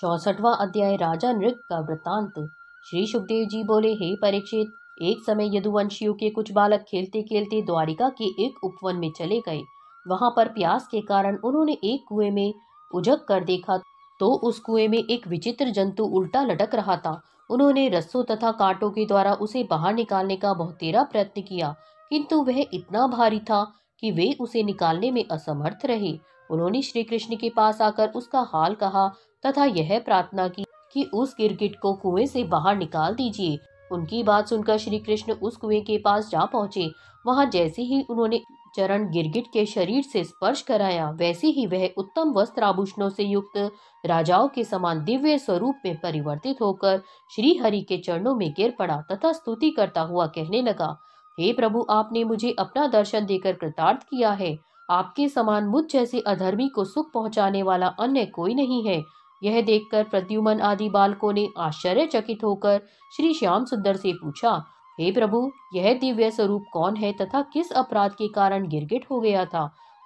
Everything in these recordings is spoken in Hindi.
चौसठवा अध्याय राजा नृत का वृतांत श्री सुखदेव जी बोले हे परीक्षित एक समय यदुवंशियों के कुछ बालक खेलते खेलते द्वारिका के एक उपवन में चले गए वहां पर प्यास के कारण उन्होंने एक कुएं में उजक कर देखा तो उस कुएं में एक विचित्र जंतु उल्टा लटक रहा था उन्होंने रस्सों तथा कांटों के द्वारा उसे बाहर निकालने का बहुतेरा प्रयत्न किया किंतु वह इतना भारी था कि वे उसे निकालने में असमर्थ रहे उन्होंने श्री कृष्ण के पास आकर उसका हाल कहा तथा यह प्रार्थना की कि उस गिरगिट को कुएं से बाहर निकाल दीजिए उनकी बात सुनकर श्री कृष्ण उस कुएं के पास जा पहुंचे वहां जैसे ही उन्होंने चरण गिरगिट के शरीर से स्पर्श कराया वैसे ही वह उत्तम वस्त्र आभूषणों से युक्त राजाओं के समान दिव्य स्वरूप में परिवर्तित होकर श्री हरि के चरणों में गिर पड़ा तथा स्तुति करता हुआ कहने लगा हे प्रभु आपने मुझे अपना दर्शन देकर कृतार्थ किया है आपके समान मुझ जैसे अधर्मी को सुख पहुंचाने वाला अन्य कोई नहीं है यह देखकर प्रद्युमन आदि बालकों ने आश्चर्यचकित होकर श्री श्याम सुंदर से पूछा हे प्रभु यह दिव्य स्वरूप कौन है तथा किस अपराध के कारण गिरगिट हो गया था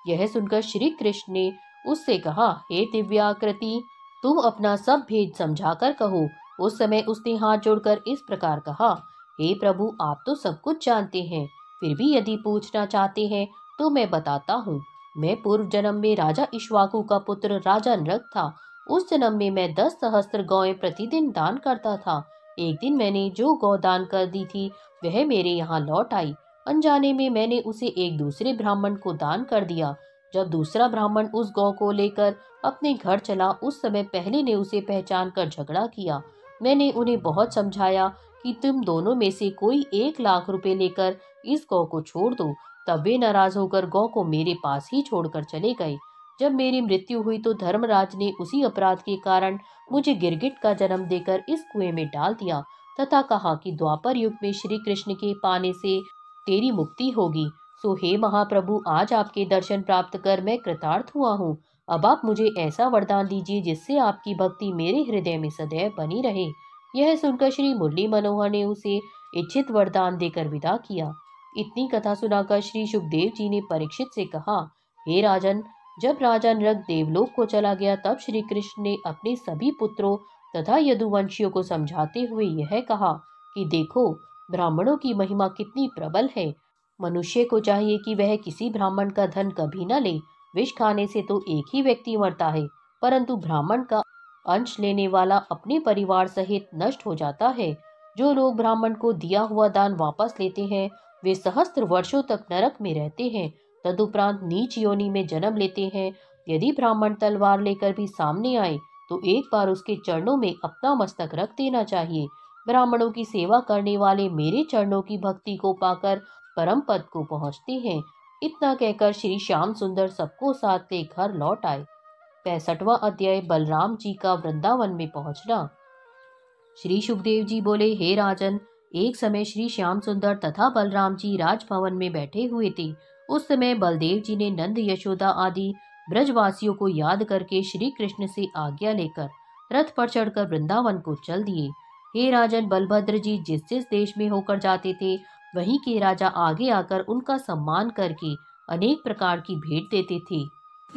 यह सुनकर श्री कृष्ण ने उससे कहा हे दिव्याकृति तुम अपना सब भेद समझाकर कहो उस समय उसने हाथ जोड़कर इस प्रकार कहा हे प्रभु आप तो सब कुछ जानते हैं फिर भी यदि पूछना चाहते हैं तो मैं बताता हूँ मैं पूर्व जन्म में राजा इश्वाकू का पुत्र राजा नृत था उस जन्म में मैं दस सहस्त्र गौएं प्रतिदिन दान करता था एक दिन मैंने जो गौ दान कर दी थी वह मेरे यहाँ लौट आई अनजाने में मैंने उसे एक दूसरे ब्राह्मण को दान कर दिया जब दूसरा ब्राह्मण उस गौ को लेकर अपने घर चला उस समय पहले ने उसे पहचान कर झगड़ा किया मैंने उन्हें बहुत समझाया कि तुम दोनों में से कोई एक लाख रुपए लेकर इस गौ को छोड़ दो तब वे नाराज होकर गौ को मेरे पास ही छोड़कर चले गए जब मेरी मृत्यु हुई तो धर्मराज ने उसी अपराध के कारण मुझे गिरगिट का जन्म देकर इस कुएं में डाल दिया तथा कहा कि द्वापर युग में श्री कृष्ण के पाने से तेरी मुक्ति होगी सो हे महाप्रभु आज आपके दर्शन प्राप्त कर मैं कृतार्थ हुआ हूँ अब आप मुझे ऐसा वरदान दीजिए जिससे आपकी भक्ति मेरे हृदय में सदैव बनी रहे यह सुनकर श्री मुरली मनोहर ने उसे इच्छित वरदान देकर विदा किया इतनी कथा सुनाकर श्री सुखदेव जी ने परीक्षित से कहा हे राजन जब राजा नृग देवलोक को चला गया तब श्री कृष्ण ने अपने सभी पुत्रों तथा यदुवंशियों को समझाते हुए यह कहा कि देखो ब्राह्मणों की महिमा कितनी प्रबल है मनुष्य को चाहिए कि वह किसी ब्राह्मण का धन कभी न ले विष खाने से तो एक ही व्यक्ति मरता है परंतु ब्राह्मण का अंश लेने वाला अपने परिवार सहित नष्ट हो जाता है जो लोग ब्राह्मण को दिया हुआ दान वापस लेते हैं वे सहस्त्र वर्षों तक नरक में रहते हैं तदुपरांत नीच योनि में जन्म लेते हैं यदि ब्राह्मण तलवार लेकर भी सामने आए तो एक बार उसके चरणों में अपना मस्तक रख देना चाहिए ब्राह्मणों की सेवा करने वाले मेरे चरणों की भक्ति को पाकर परम पद को पहुंचते हैं इतना कहकर श्री श्याम सुंदर सबको साथ ले घर लौट आए पैंसठवा अध्याय बलराम जी का वृंदावन में पहुंचना श्री सुखदेव जी बोले हे राजन एक समय श्री श्याम सुंदर तथा बलराम जी राजभवन में बैठे हुए थे उस समय बलदेव जी ने नंद यशोदा आदि ब्रजवासियों को याद करके श्री कृष्ण से आज्ञा लेकर रथ पर चढ़कर वृंदावन को चल दिए हे राजन बलभद्र जी जिस जिस देश में होकर जाते थे वहीं के राजा आगे आकर उनका सम्मान करके अनेक प्रकार की भेंट देते थे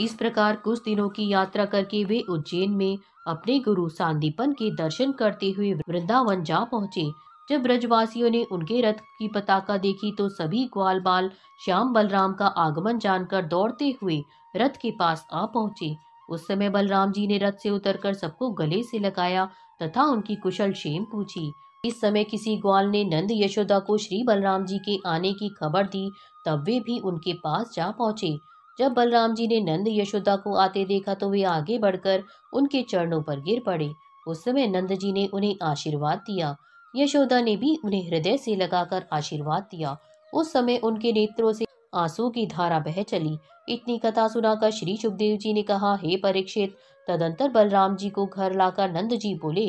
इस प्रकार कुछ दिनों की यात्रा करके वे उज्जैन में अपने गुरु सांदीपन के दर्शन करते हुए वृंदावन जा पहुँचे जब ब्रजवासियों ने उनके रथ की पताका देखी तो सभी ग्वाल बाल श्याम बलराम का आगमन जानकर दौड़ते हुए रथ के पास आ पहुंचे उस समय बलराम जी ने रथ से उतरकर सबको गले से लगाया तथा उनकी कुशल क्षेम पूछी इस समय किसी ग्वाल ने नंद यशोदा को श्री बलराम जी के आने की खबर दी तब वे भी उनके पास जा पहुंचे जब बलराम जी ने नंद यशोदा को आते देखा तो वे आगे बढ़कर उनके चरणों पर गिर पड़े उस समय नंद जी ने उन्हें आशीर्वाद दिया यशोदा ने भी उन्हें हृदय से लगाकर आशीर्वाद दिया उस समय उनके नेत्रों से आंसू की धारा बह चली इतनी कथा सुनाकर श्री सुखदेव जी ने कहा हे परीक्षित तदंतर बलराम जी को घर लाकर नंद जी बोले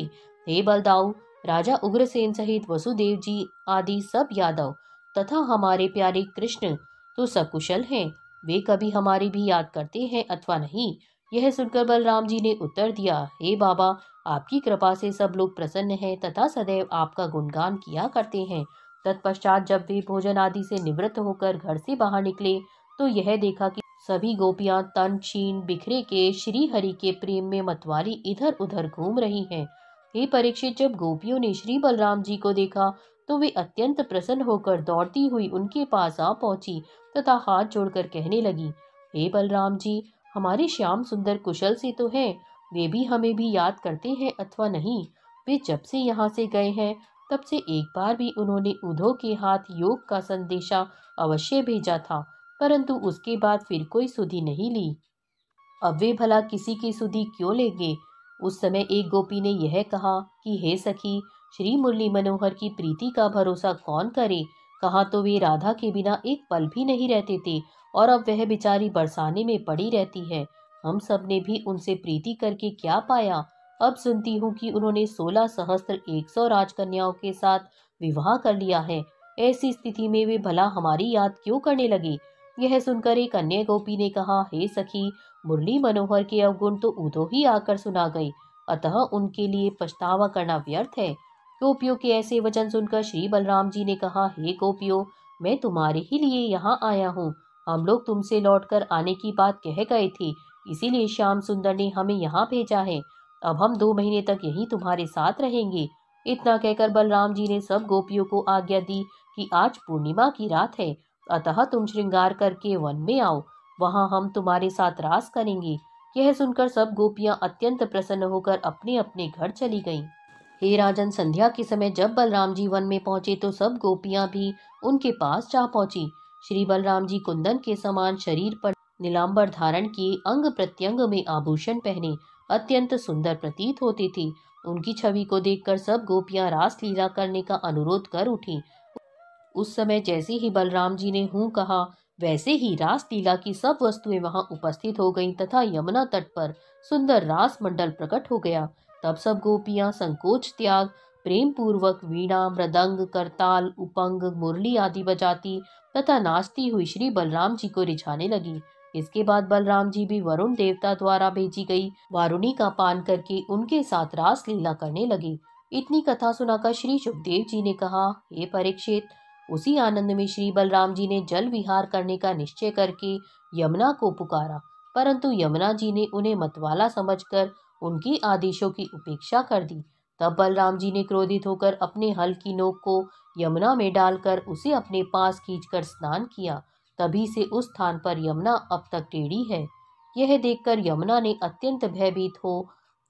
हे बलदाऊ राजा उग्रसेन सहित वसुदेव जी आदि सब यादव तथा हमारे प्यारे कृष्ण तो सकुशल हैं वे कभी हमारी भी याद करते हैं अथवा नहीं यह सुनकर बलराम जी ने उत्तर दिया हे बाबा आपकी कृपा से सब लोग प्रसन्न हैं तथा सदैव आपका गुणगान किया करते हैं तत्पश्चात जब वे भोजन आदि से निवृत्त होकर घर से बाहर निकले तो यह देखा कि सभी गोपियां तन छीन बिखरे के श्री हरि के प्रेम में मतवारी इधर उधर घूम रही हैं हे परीक्षित जब गोपियों ने श्री बलराम जी को देखा तो वे अत्यंत प्रसन्न होकर दौड़ती हुई उनके पास आ पहुंची तथा हाथ जोड़कर कहने लगी हे बलराम जी हमारे श्याम सुंदर कुशल से तो हैं वे भी हमें भी याद करते हैं अथवा नहीं वे जब से यहाँ से गए हैं तब से एक बार भी उन्होंने उधो के हाथ योग का संदेशा अवश्य भेजा था परंतु उसके बाद फिर कोई सुधी नहीं ली अब वे भला किसी की सुधी क्यों लेंगे उस समय एक गोपी ने यह कहा कि हे सखी श्री मुरली मनोहर की प्रीति का भरोसा कौन करे कहा तो वे राधा के बिना एक पल भी नहीं रहते थे और अब वह बेचारी बरसाने में पड़ी रहती है हम सब ने भी उनसे प्रीति करके क्या पाया अब सुनती हूँ कि उन्होंने सोलह सहस्त्र एक सौ राजकन्याओं के साथ विवाह कर लिया है ऐसी स्थिति में वे भला हमारी याद क्यों करने लगे यह सुनकर एक अन्य गोपी ने कहा हे सखी मुरली मनोहर के अवगुण तो उदो ही आकर सुना गई अतः उनके लिए पछतावा करना व्यर्थ है गोपियों के ऐसे वचन सुनकर श्री बलराम जी ने कहा हे गोपियो मैं तुम्हारे ही लिए यहाँ आया हूँ हम लोग तुमसे लौटकर आने की बात कह गए थे इसीलिए श्याम सुंदर ने हमें यहाँ भेजा है अब हम दो महीने तक यहीं तुम्हारे साथ रहेंगे इतना कहकर बलराम जी ने सब गोपियों को आज्ञा दी कि आज पूर्णिमा की रात है अतः तुम श्रृंगार करके वन में आओ वहाँ हम तुम्हारे साथ रास करेंगे यह सुनकर सब गोपियाँ अत्यंत प्रसन्न होकर अपने अपने घर चली गईं हे राजन संध्या के समय जब बलराम जी वन में पहुंचे तो सब गोपियाँ भी उनके पास जा पहुँची श्री बलराम जी कुंदन के समान शरीर पर नीलांबर धारण किए अंग प्रत्यंग में आभूषण पहने अत्यंत सुंदर प्रतीत होती थी उनकी छवि को देखकर सब गोपियां रास लीला करने का अनुरोध कर उठी उस समय जैसे ही बलराम जी ने हूँ कहा वैसे ही रास लीला की सब वस्तुएं वहां उपस्थित हो गईं तथा यमुना तट पर सुंदर रास मंडल प्रकट हो गया तब सब गोपियां संकोच त्याग प्रेम पूर्वक वीणा मृदंग करताल उपंग मुरली आदि बजाती तथा नाचती हुई श्री बलराम जी को रिझाने लगी इसके बाद बलराम जी भी वरुण देवता द्वारा भेजी गई वारुणी का पान करके उनके साथ रास लीला करने लगे इतनी कथा सुनाकर श्री सुखदेव जी ने कहा हे परीक्षित उसी आनंद में श्री बलराम जी ने जल विहार करने का निश्चय करके यमुना को पुकारा परंतु यमुना जी ने उन्हें मतवाला समझकर उनके आदेशों की उपेक्षा कर दी तब बलराम जी ने क्रोधित होकर अपने हल की नोक को यमुना में डालकर उसे अपने पास खींचकर स्नान किया तभी से उस स्थान पर यमुना अब तक टेढ़ी है यह देखकर यमुना ने अत्यंत भयभीत हो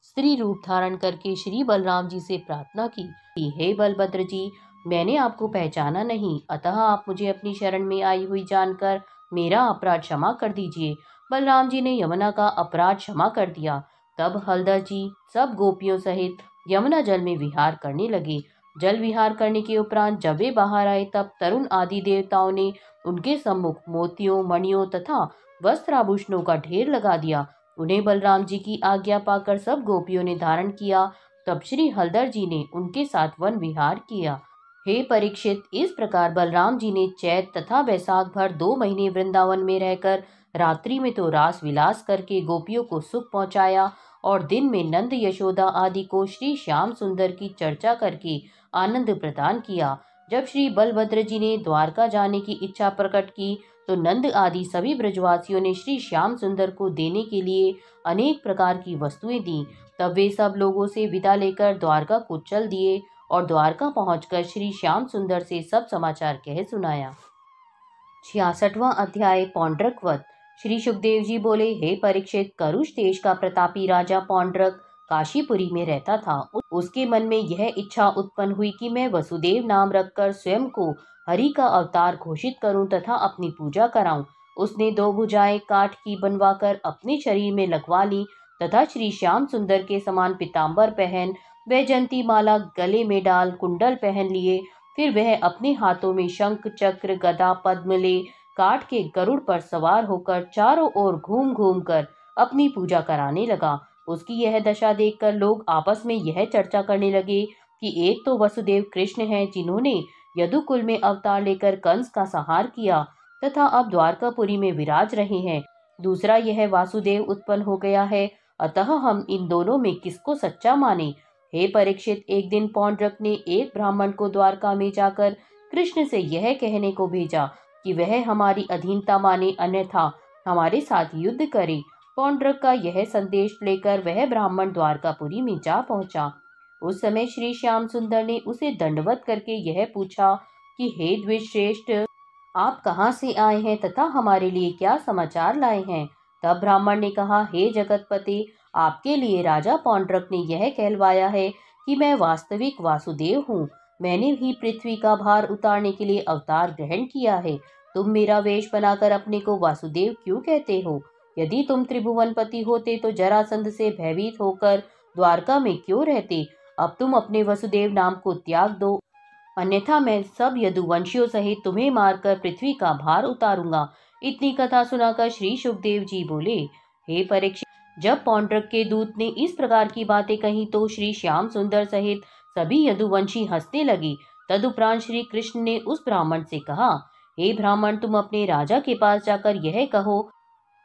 स्त्री रूप धारण करके श्री बलराम जी से प्रार्थना की हे बलभद्र जी मैंने आपको पहचाना नहीं अतः आप मुझे अपनी शरण में आई हुई जानकर मेरा अपराध क्षमा कर दीजिए बलराम जी ने यमुना का अपराध क्षमा कर दिया तब हलदर जी सब गोपियों सहित यमुना जल में विहार करने लगे जल विहार करने के उपरांत जब वे बाहर आए तब तरुण आदि देवताओं ने उनके सम्मुख मोतियों मणियों तथा वस्त्र आभूषणों का ढेर लगा दिया उन्हें बलराम जी की आज्ञा पाकर सब गोपियों ने धारण किया तब श्री हलदर जी ने उनके साथ वन विहार किया हे परीक्षित इस प्रकार बलराम जी ने चैत तथा बैसाख भर दो महीने वृंदावन में रहकर रात्रि में तो रास विलास करके गोपियों को सुख पहुंचाया और दिन में नंद यशोदा आदि को श्री श्याम सुंदर की चर्चा करके आनंद प्रदान किया जब श्री बलभद्र जी ने द्वारका जाने की इच्छा प्रकट की तो नंद आदि सभी ब्रजवासियों ने श्री श्याम सुंदर को देने के लिए अनेक प्रकार की वस्तुएं दी तब वे सब लोगों से विदा लेकर द्वारका को चल दिए और द्वारका पहुंचकर श्री श्याम सुंदर से सब समाचार कह सुनाया छियासठवां अध्याय पौंड्रकवत श्री सुखदेव जी बोले हे परीक्षित करुष देश का प्रतापी राजा पौंड्रक काशीपुरी में रहता था उसके मन में यह इच्छा उत्पन्न हुई कि मैं वसुदेव नाम रखकर स्वयं को हरि का अवतार घोषित करूं तथा अपनी पूजा कराऊं उसने दो भुजाएं काट की बनवाकर अपने शरीर में लगवा ली तथा श्री श्याम सुंदर के समान पीताम्बर पहन वह जंती माला गले में डाल कुंडल पहन लिए फिर वह अपने हाथों में शंख चक्र गदा पद्म ले काट के गरुड़ पर सवार होकर चारों ओर घूम घूम कर अपनी पूजा कराने लगा उसकी यह दशा देखकर लोग आपस में यह चर्चा करने लगे कि एक तो वसुदेव कृष्ण हैं जिन्होंने यदुकुल में अवतार लेकर कंस का संहार किया तथा अब द्वारकापुरी में विराज रहे हैं दूसरा यह वासुदेव उत्पन्न हो गया है अतः हम इन दोनों में किसको सच्चा माने हे परीक्षित एक दिन पौंड्रक ने एक ब्राह्मण को द्वारका में जाकर कृष्ण से यह कहने को भेजा कि वह हमारी अधीनता माने अन्यथा हमारे साथ युद्ध करे पौंड्रक का यह संदेश लेकर वह ब्राह्मण द्वारकापुरी में जा पहुंचा उस समय श्री श्याम सुंदर ने उसे दंडवत करके यह पूछा कि हे द्विश्रेष्ठ आप कहाँ से आए हैं तथा हमारे लिए क्या समाचार लाए हैं तब ब्राह्मण ने कहा हे जगतपति आपके लिए राजा पौंड्रक ने यह कहलवाया है कि मैं वास्तविक वासुदेव हूँ मैंने भी पृथ्वी का भार उतारने के लिए अवतार ग्रहण किया है तुम मेरा वेश बनाकर अपने को वासुदेव क्यों कहते हो यदि तुम त्रिभुवनपति होते तो जरासंध से भयभीत होकर द्वारका में क्यों रहते अब तुम अपने वसुदेव नाम को त्याग दो अन्यथा मैं सब यदुवंशियों सहित तुम्हें मारकर पृथ्वी का भार उतारूंगा इतनी कथा सुनाकर श्री सुखदेव जी बोले हे परीक्षित जब पौंड्रक के दूत ने इस प्रकार की बातें कही तो श्री श्याम सुंदर सहित सभी यदुवंशी हंसने लगे तदुपरांत श्री कृष्ण ने उस ब्राह्मण से कहा हे ब्राह्मण तुम अपने राजा के पास जाकर यह कहो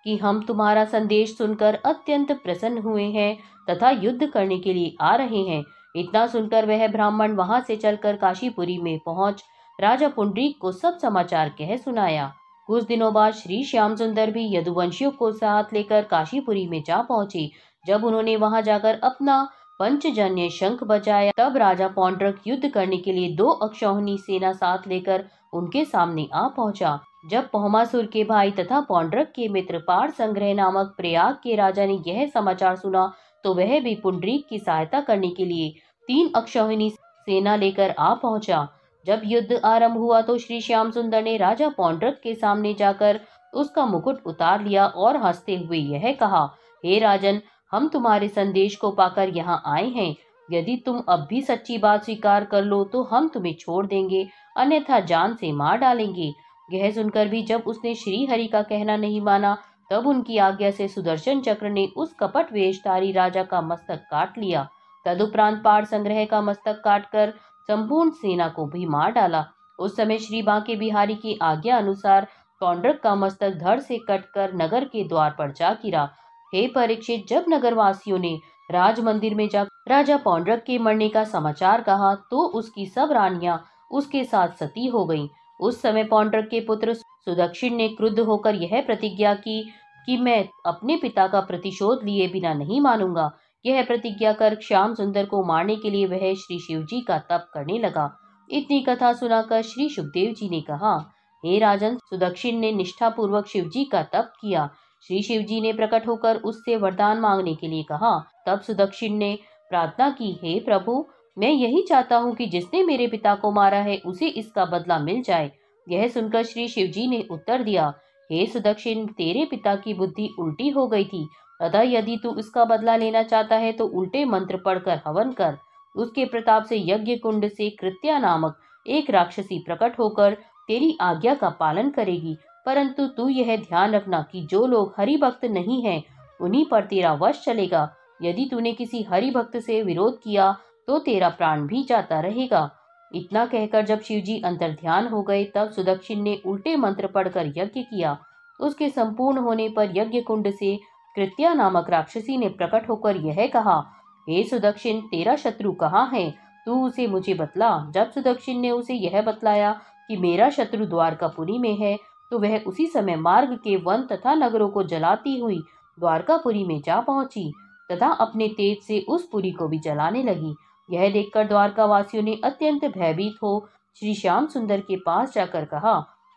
कि हम तुम्हारा संदेश सुनकर अत्यंत प्रसन्न हुए हैं तथा युद्ध करने के लिए आ रहे हैं इतना सुनकर वह ब्राह्मण वहां से चलकर काशीपुरी में पहुंच राजा पुंडरीक को सब समाचार कह सुनाया कुछ दिनों बाद श्री श्याम सुंदर भी यदुवंशियों को साथ लेकर काशीपुरी में जा पहुंचे जब उन्होंने वहां जाकर अपना पंचजन्य शंख बजाया तब राजा पौंड्रक युद्ध करने के लिए दो अक्षौहनी सेना साथ लेकर उनके सामने आ पहुंचा जब पौमासुर के भाई तथा पौंड्रक के मित्र पार संग्रह नामक प्रयाग के राजा ने यह समाचार सुना तो वह भी पुंडरीक की सहायता करने के लिए तीन अक्षौहिणी सेना लेकर आ पहुंचा जब युद्ध आरंभ हुआ तो श्री श्याम सुंदर ने राजा पौंड्रक के सामने जाकर उसका मुकुट उतार लिया और हंसते हुए यह कहा हे राजन हम तुम्हारे संदेश को पाकर यहाँ आए हैं यदि तुम अब भी सच्ची बात स्वीकार कर लो तो हम तुम्हें छोड़ देंगे अन्यथा जान से मार डालेंगे यह सुनकर भी जब उसने श्री हरि का कहना नहीं माना तब उनकी आज्ञा से सुदर्शन चक्र ने उस कपट वेशधारी राजा का मस्तक काट लिया तदुपरांत पार संग्रह का मस्तक काटकर संपूर्ण सेना को भी मार डाला उस समय श्री बांके बिहारी की आज्ञा अनुसार कौंडक का मस्तक धड़ से कटकर नगर के द्वार पर जा गिरा हे परीक्षित जब नगरवासियों ने राज मंदिर में जा राजा पौंड्रक के मरने का समाचार कहा तो उसकी सब रानियां उसके साथ सती हो गईं। उस समय पौंड्रक के पुत्र सुदक्षिण ने क्रुद्ध होकर यह प्रतिज्ञा की कि मैं अपने पिता का प्रतिशोध लिए बिना नहीं मानूंगा यह प्रतिज्ञा कर श्याम सुंदर को मारने के लिए वह श्री शिव जी का तप करने लगा इतनी कथा सुनाकर श्री सुखदेव जी ने कहा हे राजन सुदक्षिण ने निष्ठापूर्वक शिव जी का तप किया श्री शिव जी ने प्रकट होकर उससे वरदान मांगने के लिए कहा तब सुदक्षिण ने प्रार्थना की हे प्रभु मैं यही चाहता हूँ कि जिसने मेरे पिता को मारा है उसे इसका बदला मिल जाए यह सुनकर श्री शिव जी ने उत्तर दिया हे सुदक्षिण तेरे पिता की बुद्धि उल्टी हो गई थी अतः यदि तू इसका बदला लेना चाहता है तो उल्टे मंत्र पढ़कर हवन कर उसके प्रताप से यज्ञ कुंड से कृत्या नामक एक राक्षसी प्रकट होकर तेरी आज्ञा का पालन करेगी परंतु तू यह ध्यान रखना कि जो लोग हरि भक्त नहीं हैं उन्हीं पर तेरा वश चलेगा यदि तूने किसी हरि भक्त से विरोध किया तो तेरा प्राण भी जाता रहेगा इतना कहकर जब शिवजी अंतर्ध्यान हो गए तब सुदक्षिण ने उल्टे मंत्र पढ़कर यज्ञ किया उसके संपूर्ण होने पर यज्ञ कुंड से कृत्या नामक राक्षसी ने प्रकट होकर यह कहा हे सुदक्षिण तेरा शत्रु कहाँ है तू उसे मुझे बतला जब सुदक्षिण ने उसे यह बतलाया कि मेरा शत्रु द्वारकापुरी में है तो वह उसी समय मार्ग के वन तथा नगरों को जलाती हुई द्वारकापुरी में जा पहुंची तथा अपने तेज से उस पुरी को भी जलाने लगी यह देखकर वासियों ने अत्यंत भयभीत हो श्री श्याम सुंदर के पास जाकर कहा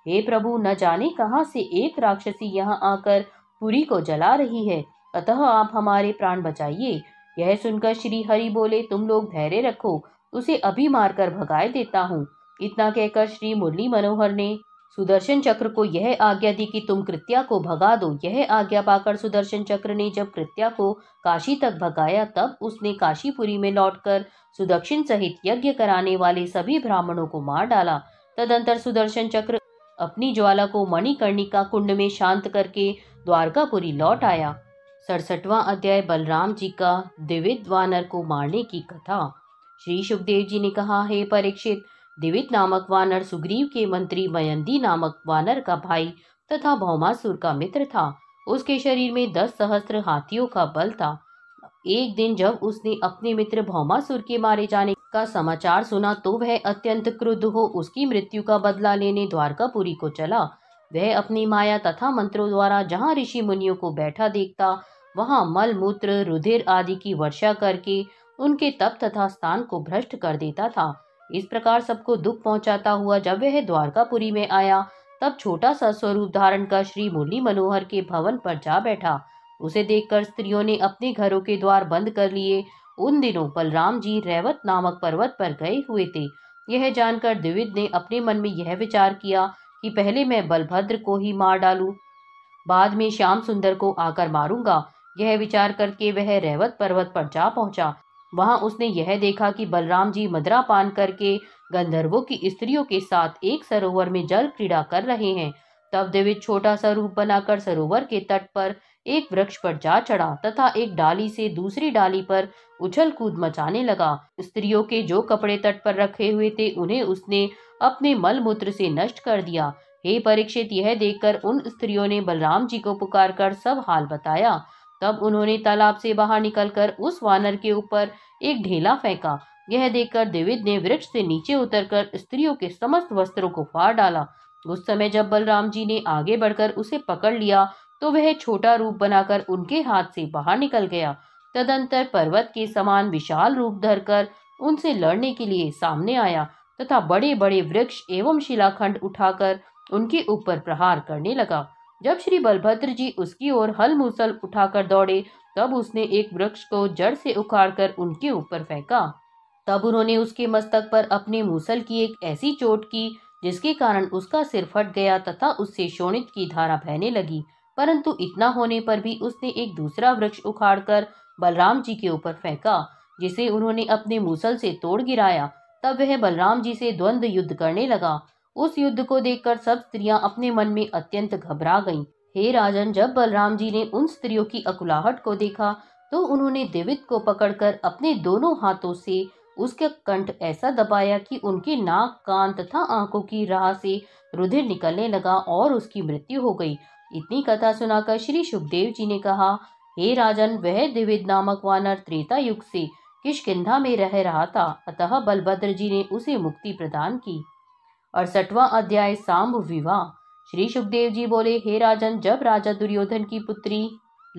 हे प्रभु न जाने कहाँ से एक राक्षसी यहाँ आकर पुरी को जला रही है अतः आप हमारे प्राण बचाइए यह सुनकर श्री हरि बोले तुम लोग धैर्य रखो उसे अभी मारकर भगाए देता हूँ इतना कहकर श्री मुरली मनोहर ने सुदर्शन चक्र को यह आज्ञा दी कि तुम कृत्या को भगा दो यह आज्ञा पाकर सुदर्शन चक्र ने जब कृत्या को काशी तक भगाया तब उसने काशीपुरी में लौटकर सुदक्षिण सहित यज्ञ कराने वाले सभी ब्राह्मणों को मार डाला तदंतर सुदर्शन चक्र अपनी ज्वाला को मणिकर्णिका कुंड में शांत करके द्वारकापुरी लौट आया सड़सठवा अध्याय बलराम जी का दिविद वानर को मारने की कथा श्री सुखदेव जी ने कहा हे परीक्षित दिवित नामक वानर सुग्रीव के मंत्री मयंदी नामक वानर का भाई तथा भौमासुर का मित्र था उसके शरीर में दस सहस्त्र हाथियों का बल था एक दिन जब उसने अपने मित्र भौमासुर के मारे जाने का समाचार सुना तो वह अत्यंत क्रुद्ध हो उसकी मृत्यु का बदला लेने द्वारकापुरी को चला वह अपनी माया तथा मंत्रों द्वारा जहाँ ऋषि मुनियों को बैठा देखता वहाँ मल मूत्र रुधिर आदि की वर्षा करके उनके तप तथा स्थान को भ्रष्ट कर देता था इस प्रकार सबको दुख पहुंचाता हुआ जब वह द्वारकापुरी में आया तब छोटा सा स्वरूप धारण कर श्री मुरली मनोहर के भवन पर जा बैठा उसे देखकर स्त्रियों ने अपने घरों के द्वार बंद कर लिए उन दिनों बलराम जी रेवत नामक पर्वत पर गए हुए थे यह जानकर द्विविद ने अपने मन में यह विचार किया कि पहले मैं बलभद्र को ही मार डालूं बाद में श्याम सुंदर को आकर मारूंगा यह विचार करके वह रेवत पर्वत पर जा पहुंचा वहां उसने यह देखा कि बलराम जी मदरा पान करके गंधर्वों की स्त्रियों के साथ एक सरोवर में जल क्रीड़ा कर रहे हैं तब देवित छोटा सा रूप बनाकर सरोवर के तट पर एक वृक्ष पर जा चढ़ा तथा एक डाली से दूसरी डाली पर उछल कूद मचाने लगा स्त्रियों के जो कपड़े तट पर रखे हुए थे उन्हें उसने अपने मल मूत्र से नष्ट कर दिया हे परीक्षित यह देखकर उन स्त्रियों ने बलराम जी को पुकार कर सब हाल बताया तब उन्होंने तालाब से बाहर निकलकर उस वानर के ऊपर एक ढेला फेंका यह देखकर देविद ने वृक्ष से नीचे उतरकर स्त्रियों के समस्त वस्त्रों को फाड़ डाला उस समय जब बलराम जी ने आगे बढ़कर उसे पकड़ लिया तो वह छोटा रूप बनाकर उनके हाथ से बाहर निकल गया तदंतर पर्वत के समान विशाल रूप धरकर उनसे लड़ने के लिए सामने आया तथा बड़े बड़े वृक्ष एवं शिलाखंड उठाकर उनके ऊपर प्रहार करने लगा जब श्री बलभद्र जी उसकी ओर हल मुसल उठाकर दौड़े तब उसने एक वृक्ष को जड़ से उखाड़कर उनके ऊपर फेंका तब उन्होंने उसके मस्तक पर अपने मुसल की एक ऐसी चोट की जिसके कारण उसका सिर फट गया तथा उससे शोणित की धारा बहने लगी परंतु इतना होने पर भी उसने एक दूसरा वृक्ष उखाड़कर बलराम जी के ऊपर फेंका जिसे उन्होंने अपने मूसल से तोड़ गिराया तब वह बलराम जी से द्वंद्व युद्ध करने लगा उस युद्ध को देखकर सब स्त्रियां अपने मन में अत्यंत घबरा गईं। हे राजन जब बलराम जी ने उन स्त्रियों की अकुलाहट को देखा तो उन्होंने देवित को पकड़कर अपने दोनों हाथों से उसके कंठ ऐसा दबाया कि उनके नाक कान तथा आंखों की राह से रुधिर निकलने लगा और उसकी मृत्यु हो गई इतनी कथा सुनाकर श्री सुखदेव जी ने कहा हे राजन वह दिविद नामक वानर त्रेता युग से किशकिधा में रह रहा था अतः बलभद्र जी ने उसे मुक्ति प्रदान की अड़सठवा अध्याय सांब विवाह श्री सुखदेव जी बोले हे राजन जब राजा दुर्योधन की पुत्री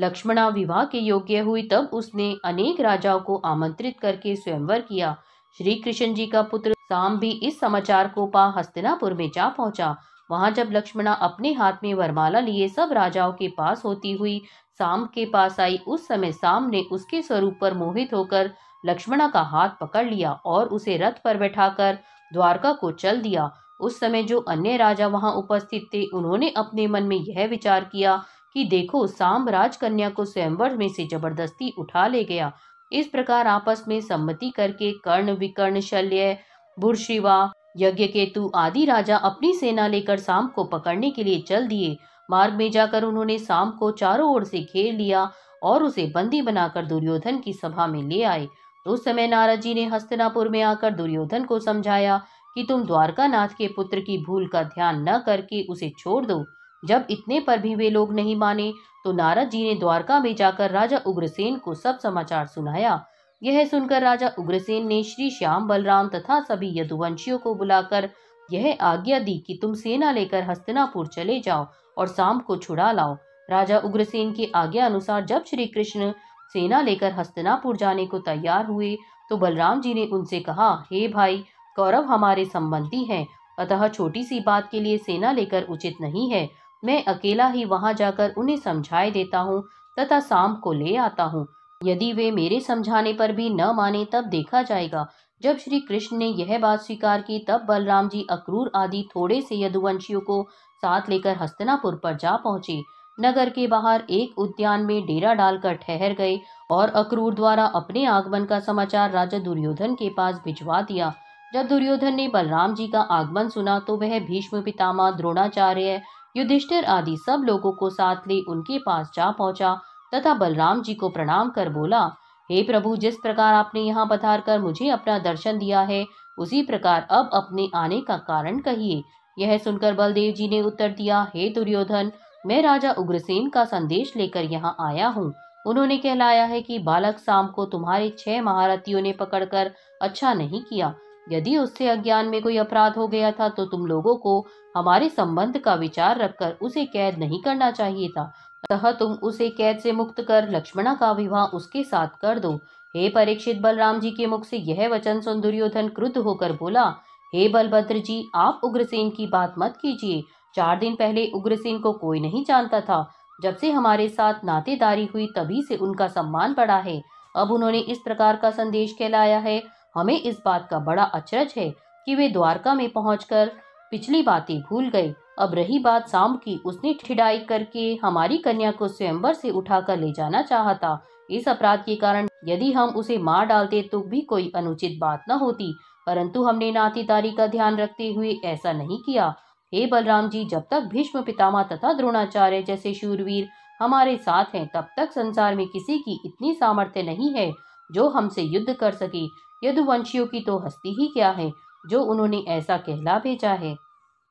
लक्ष्मणा विवाह के योग्य हुई तब उसने अनेक राजाओं को आमंत्रित करके स्वयंवर किया श्री कृष्ण जी का पुत्र साम भी इस समाचार को पा हस्तिनापुर में जा पहुंचा वहां जब लक्ष्मणा अपने हाथ में वरमाला लिए सब राजाओं के पास होती हुई साम के पास आई उस समय साम ने उसके स्वरूप पर मोहित होकर लक्ष्मणा का हाथ पकड़ लिया और उसे रथ पर बैठाकर द्वारका को चल दिया उस समय जो अन्य राजा वहां उपस्थित थे उन्होंने अपने मन में यह विचार किया कि देखो साम राजकन्या को स्वयंवर में से जबरदस्ती उठा ले गया इस प्रकार आपस में सम्मति करके कर्ण विकर्ण शल्य भूर्शिवा यज्ञ केतु आदि राजा अपनी सेना लेकर शाम को पकड़ने के लिए चल दिए मार्ग में जाकर उन्होंने साम को चारों ओर से घेर लिया और उसे बंदी बनाकर दुर्योधन की सभा में ले आए उस समय नाराजी ने हस्तनापुर में आकर दुर्योधन को समझाया कि तुम द्वारका नाथ के पुत्र की भूल का ध्यान न करके उसे छोड़ दो जब इतने पर भी वे लोग नहीं माने तो नारद जी ने द्वारका में जाकर राजा उग्रसेन को सब समाचार सुनाया यह सुनकर राजा उग्रसेन ने श्री श्याम बलराम तथा सभी यदुवंशियों को बुलाकर यह आज्ञा दी कि तुम सेना लेकर हस्तिनापुर चले जाओ और शाम को छुड़ा लाओ राजा उग्रसेन की आज्ञा अनुसार जब श्री कृष्ण सेना लेकर हस्तिनापुर जाने को तैयार हुए तो बलराम जी ने उनसे कहा हे hey भाई कौरव हमारे संबंधी हैं अतः छोटी सी बात के लिए सेना लेकर उचित नहीं है मैं अकेला ही वहां जाकर उन्हें समझाए देता हूँ तथा शाम को ले आता हूँ यदि वे मेरे समझाने पर भी न माने तब देखा जाएगा जब श्री कृष्ण ने यह बात स्वीकार की तब बलराम जी अक्रूर आदि थोड़े से यदुवंशियों को साथ लेकर हस्तनापुर पर जा पहुंचे नगर के बाहर एक उद्यान में डेरा डालकर ठहर गए और अक्रूर द्वारा अपने आगमन का समाचार राजा दुर्योधन के पास भिजवा दिया जब दुर्योधन ने बलराम जी का आगमन सुना तो वह भीष्म पितामह द्रोणाचार्य युधिष्ठिर आदि सब लोगों को साथ ले उनके पास जा पहुंचा तथा बलराम जी को प्रणाम कर बोला हे प्रभु जिस प्रकार आपने यहाँ पधार कर मुझे अपना दर्शन दिया है उसी प्रकार अब अपने आने का कारण कहिए यह सुनकर बलदेव जी ने उत्तर दिया हे दुर्योधन मैं राजा उग्रसेन का संदेश लेकर यहाँ आया हूँ उन्होंने कहलाया है कि बालक शाम को तुम्हारे छह महारथियों ने पकड़कर अच्छा नहीं किया यदि उससे अज्ञान में कोई अपराध हो गया था तो तुम लोगों को हमारे संबंध का विचार रखकर उसे कैद नहीं करना चाहिए था अतः तुम उसे कैद से मुक्त कर लक्ष्मणा का विवाह उसके साथ कर दो हे परीक्षित बलराम जी के मुख से यह वचन सुन दुर्योधन क्रुद्ध होकर बोला हे बलभद्र जी आप उग्रसेन की बात मत कीजिए चार दिन पहले उग्रसेन को कोई नहीं जानता था जब से हमारे साथ नातेदारी हुई तभी से उनका सम्मान बढ़ा है अब उन्होंने इस प्रकार का संदेश कहलाया है हमें इस बात का बड़ा अचरज है कि वे द्वारका में पहुंचकर पिछली बातें भूल गए अब रही बात शाम की उसने ठिडाई करके हमारी कन्या को स्वयंवर से उठाकर ले जाना चाहता इस अपराध के कारण यदि हम उसे मार डालते तो भी कोई अनुचित बात न होती परंतु हमने नातीदारी का ध्यान रखते हुए ऐसा नहीं किया हे बलराम जी जब तक भीष्म पितामह तथा द्रोणाचार्य जैसे शूरवीर हमारे साथ हैं तब तक संसार में किसी की इतनी सामर्थ्य नहीं है जो हमसे युद्ध कर सके यदुवंशियों की तो हस्ती ही क्या है जो उन्होंने ऐसा कहला भेजा है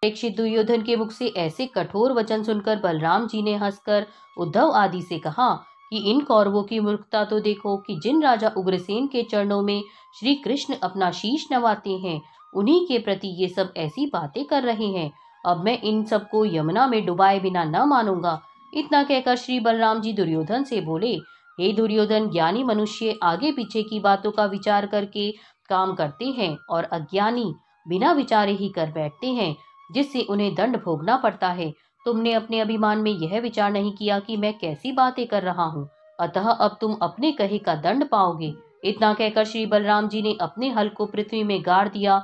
प्रेक्षित दुर्योधन के मुख से ऐसे कठोर वचन सुनकर बलराम जी ने हंसकर उद्धव आदि से कहा कि इन कौरवों की मूर्खता तो देखो कि जिन राजा उग्रसेन के चरणों में श्री कृष्ण अपना शीश नवाते हैं उन्हीं के प्रति ये सब ऐसी बातें कर रहे हैं अब मैं इन सबको यमुना में डुबाए बिना न मानूंगा इतना कहकर श्री बलराम जी दुर्योधन से बोले हे दुर्योधन ज्ञानी मनुष्य आगे पीछे की बातों का विचार करके काम करते हैं और अज्ञानी बिना विचारे ही कर बैठते हैं जिससे उन्हें दंड भोगना पड़ता है तुमने अपने अभिमान में यह विचार नहीं किया कि मैं कैसी बातें कर रहा हूँ अतः अब तुम अपने कहे का दंड पाओगे इतना कहकर श्री बलराम जी ने अपने हल को पृथ्वी में गाड़ दिया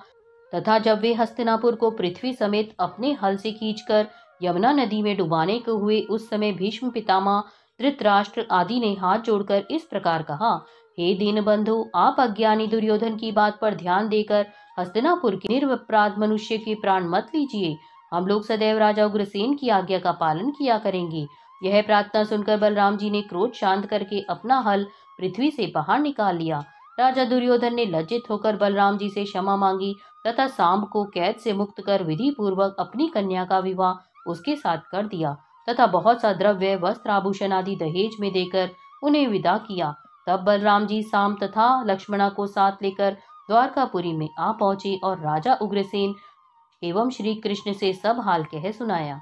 तथा जब वे हस्तिनापुर को पृथ्वी समेत अपने हल से खींचकर यमुना नदी में डुबाने के हुए उस समय भीष्म पितामह धृतराष्ट्र आदि ने हाथ जोड़कर इस प्रकार कहा हे दीन बंधु आप अज्ञानी दुर्योधन की बात पर ध्यान देकर हस्तिनापुर के निर्वपराध मनुष्य के प्राण मत लीजिए हम लोग सदैव राजा उग्रसेन की आज्ञा का पालन किया करेंगे यह प्रार्थना सुनकर बलराम जी ने क्रोध शांत करके अपना हल पृथ्वी से बाहर निकाल लिया राजा दुर्योधन ने लज्जित होकर बलराम जी से क्षमा मांगी तथा सांब को कैद से मुक्त कर विधि पूर्वक अपनी कन्या का विवाह उसके साथ कर दिया तथा बहुत सा द्रव्य वस्त्र आभूषण आदि दहेज में देकर उन्हें विदा किया तब बलराम जी शाम तथा लक्ष्मणा को साथ लेकर द्वारकापुरी में आ पहुंचे और राजा उग्रसेन एवं श्री कृष्ण से सब हाल कह सुनाया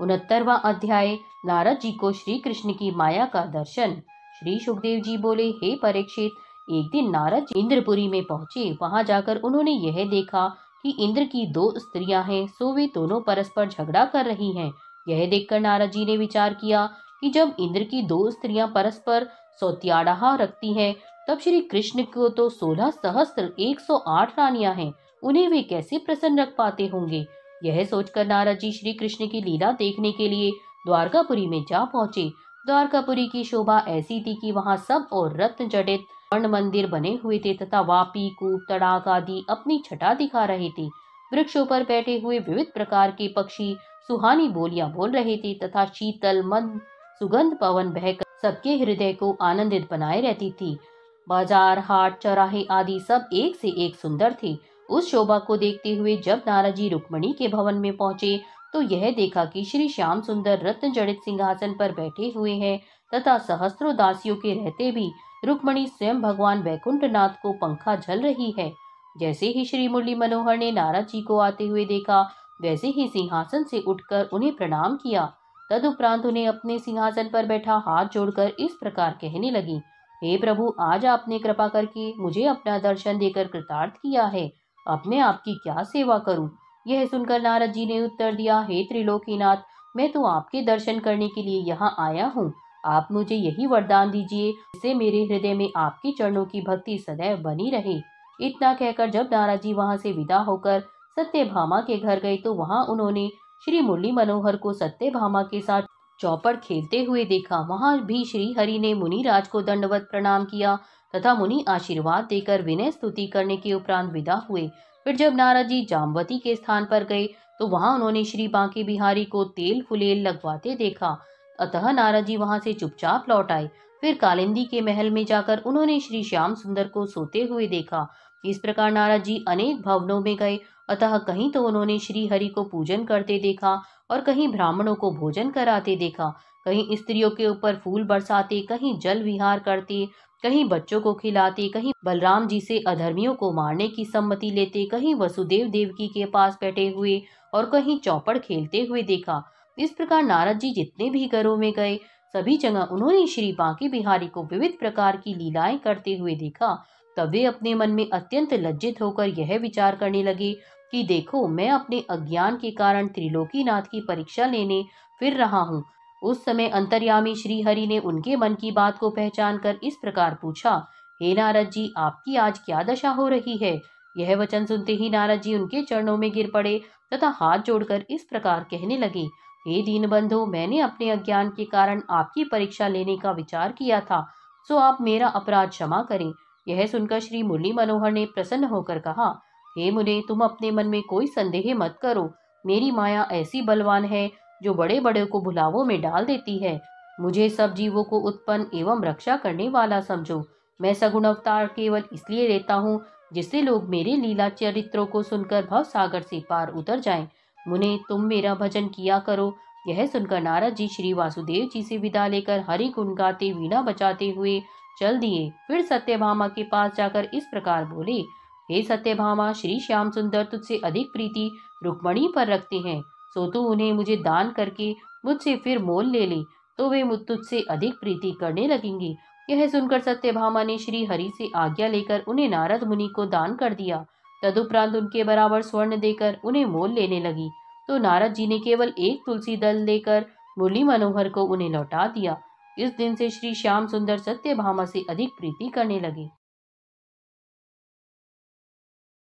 उनहत्तरवा अध्याय नारद जी को श्री कृष्ण की माया का दर्शन श्री सुखदेव जी बोले हे परीक्षित एक दिन नारद जी इंद्रपुरी में पहुंचे वहां जाकर उन्होंने यह देखा कि इंद्र की दो स्त्रियां हैं सो वे दोनों परस्पर झगड़ा कर रही हैं यह देखकर नारद जी ने विचार किया कि जब इंद्र की दो स्त्रियां परस्पर सौत्याड़हा रखती हैं तब श्री कृष्ण को तो सोलह सहस्त्र एक सौ आठ रानियां हैं उन्हें वे कैसे प्रसन्न रख पाते होंगे यह सोचकर नारद जी श्री कृष्ण की लीला देखने के लिए द्वारकापुरी में जा पहुंचे द्वारकापुरी की शोभा ऐसी थी कि वहां सब और रत्न जड़ित स्वर्ण मंदिर बने हुए थे तथा वापी कूप तड़ाक आदि अपनी छटा दिखा रहे थे वृक्षों पर बैठे हुए विविध प्रकार के पक्षी सुहानी बोलियां बोल रहे थे तथा शीतल मंद सुगंध पवन बहकर सबके हृदय को आनंदित बनाए रहती थी बाजार हाट चौराहे आदि सब एक से एक सुंदर थे उस शोभा को देखते हुए जब नाराजी रुक्मणी के भवन में पहुंचे तो यह देखा कि श्री श्याम सुंदर रत्न जड़ित सिंहासन पर बैठे हुए हैं तथा सहस्त्रों दासियों के रहते भी रुक्मणी स्वयं भगवान वैकुंठ नाथ को पंखा झल रही है जैसे ही श्री मुरली मनोहर ने नाराज जी को आते हुए देखा वैसे ही सिंहासन से उठकर उन्हें प्रणाम किया तदुपरांत उन्हें अपने सिंहासन पर बैठा हाथ जोड़कर इस प्रकार कहने लगी हे प्रभु आज आपने कृपा करके मुझे अपना दर्शन देकर कृतार्थ किया है अब मैं आपकी क्या सेवा करूं? यह सुनकर नारद जी ने उत्तर दिया हे त्रिलोकीनाथ मैं तो आपके दर्शन करने के लिए यहाँ आया हूँ आप मुझे यही वरदान दीजिए जिससे मेरे हृदय में आपके चरणों की भक्ति सदैव बनी रहे इतना कहकर जब नाराजी वहाँ से विदा होकर सत्यभामा के घर गए तो वहाँ उन्होंने श्री मुरली मनोहर को सत्यभामा के साथ चौपड़ खेलते हुए देखा वहाँ भी श्री हरि ने मुनि राज को दंडवत प्रणाम किया तथा मुनि आशीर्वाद देकर विनय स्तुति करने के उपरांत विदा हुए फिर जब नाराज जी जामवती के स्थान पर गए तो वहाँ उन्होंने श्री बांके बिहारी को तेल फुलेल लगवाते देखा अतः नाराज जी वहाँ से चुपचाप लौट आए फिर कालिंदी के महल में जाकर उन्होंने श्री श्याम सुंदर को सोते हुए देखा इस प्रकार नाराज जी अनेक भवनों में गए अतः कहीं तो उन्होंने श्री हरि को पूजन करते देखा और कहीं ब्राह्मणों को भोजन कराते देखा कहीं स्त्रियों के ऊपर फूल बरसाते कहीं जल विहार करते कहीं बच्चों को खिलाते कहीं बलराम जी से अधर्मियों को मारने की सम्मति लेते कहीं वसुदेव देवकी के पास बैठे हुए और कहीं चौपड़ खेलते हुए देखा इस प्रकार नारद जी जितने भी घरों में गए सभी जगह उन्होंने श्री बांकी बिहारी को विविध प्रकार की लीलाएं करते हुए देखा तब वे अपने मन में अत्यंत लज्जित होकर यह विचार करने लगे कि देखो मैं अपने अज्ञान के कारण त्रिलोकीनाथ की परीक्षा लेने फिर रहा हूँ उस समय अंतर्यामी श्रीहरि ने उनके मन की बात को पहचान कर इस प्रकार पूछा हे नारद जी आपकी आज क्या दशा हो रही है यह वचन सुनते ही नारद जी उनके चरणों में गिर पड़े तथा हाथ जोड़कर इस प्रकार कहने लगे हे दीन बंधु मैंने अपने अज्ञान के कारण आपकी परीक्षा लेने का विचार किया था सो आप मेरा अपराध क्षमा करें यह सुनकर श्री मुरली मनोहर ने प्रसन्न होकर कहा हे मुने तुम अपने मन में कोई संदेह मत करो मेरी माया ऐसी बलवान है जो बड़े बड़े को भुलावों में डाल देती है मुझे सब जीवों को उत्पन्न एवं रक्षा करने वाला समझो मैं सगुण अवतार केवल इसलिए लेता हूँ जिससे लोग मेरे लीला चरित्रों को सुनकर भव सागर से पार उतर जाएं। मुने तुम मेरा भजन किया करो यह सुनकर नारद जी श्री वासुदेव जी से विदा लेकर हरि गुण गाते वीणा बचाते हुए चल दिए फिर सत्यभामा के पास जाकर इस प्रकार बोले हे सत्यभामा श्री श्याम सुंदर तुझसे अधिक प्रीति रुक्मणी पर रखते हैं सो तू उन्हें मुझे दान करके मुझसे फिर मोल ले ले तो वे मुझ तुझसे अधिक प्रीति करने लगेंगी यह सुनकर सत्यभामा ने श्री हरि से आज्ञा लेकर उन्हें नारद मुनि को दान कर दिया तदुपरांत उनके बराबर स्वर्ण देकर उन्हें मोल लेने लगी तो नारद जी ने केवल एक तुलसी दल देकर मुरली मनोहर को उन्हें लौटा दिया इस दिन से श्री श्याम सुंदर सत्यभामा से अधिक प्रीति करने लगे